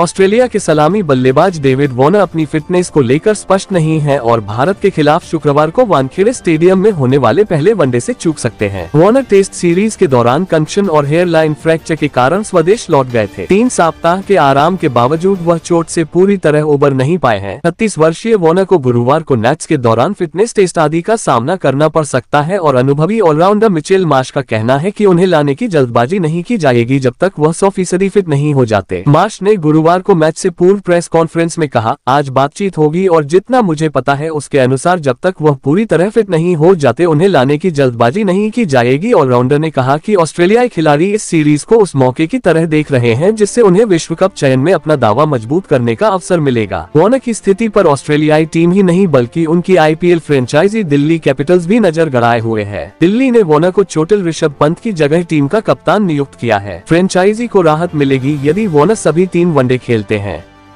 Australia के सलामी बल्लेबाज डेविड वॉर्नर अपनी फिटनेस को लेकर स्पष्ट नहीं हैं और भारत के खिलाफ शुक्रवार को वानखेड़े स्टेडियम में होने वाले पहले वनडे से चूक सकते हैं वॉर्नर टेस्ट सीरीज के दौरान कंक्शन और हेयरलाइन फ्रैक्चर के कारण स्वदेश लौट गए थे तीन सप्ताह के आराम के बावजूद वह चोट ऐसी पूरी तरह उबर नहीं पाए हैं छत्तीस वर्षीय वॉर्नर को गुरुवार को मैच के दौरान फिटनेस टेस्ट आदि का सामना करना पड़ सकता है और अनुभवी ऑलराउंडर मिचेल मार्श का कहना है की उन्हें लाने की जल्दबाजी नहीं की जाएगी जब तक वह सौ फीसदी फिट नहीं हो जाते मार्श ने गुरुवार बुधवार को मैच से पूर्व प्रेस कॉन्फ्रेंस में कहा आज बातचीत होगी और जितना मुझे पता है उसके अनुसार जब तक वह पूरी तरह फिट नहीं हो जाते उन्हें लाने की जल्दबाजी नहीं की जाएगी ऑलराउंडर ने कहा कि ऑस्ट्रेलियाई खिलाड़ी इस सीरीज को उस मौके की तरह देख रहे हैं जिससे उन्हें विश्व कप चयन में अपना दावा मजबूत करने का अवसर मिलेगा वॉर्नर की स्थिति पर ऑस्ट्रेलियाई टीम ही नहीं बल्कि उनकी आई फ्रेंचाइजी दिल्ली कैपिटल्स भी नजर गड़ाए हुए है दिल्ली ने वॉर्नर को चोटिल ऋषभ पंत की जगह टीम का कप्तान नियुक्त किया है फ्रेंचाइजी को राहत मिलेगी यदि वॉर्नर सभी तीन वनडे खेलते हैं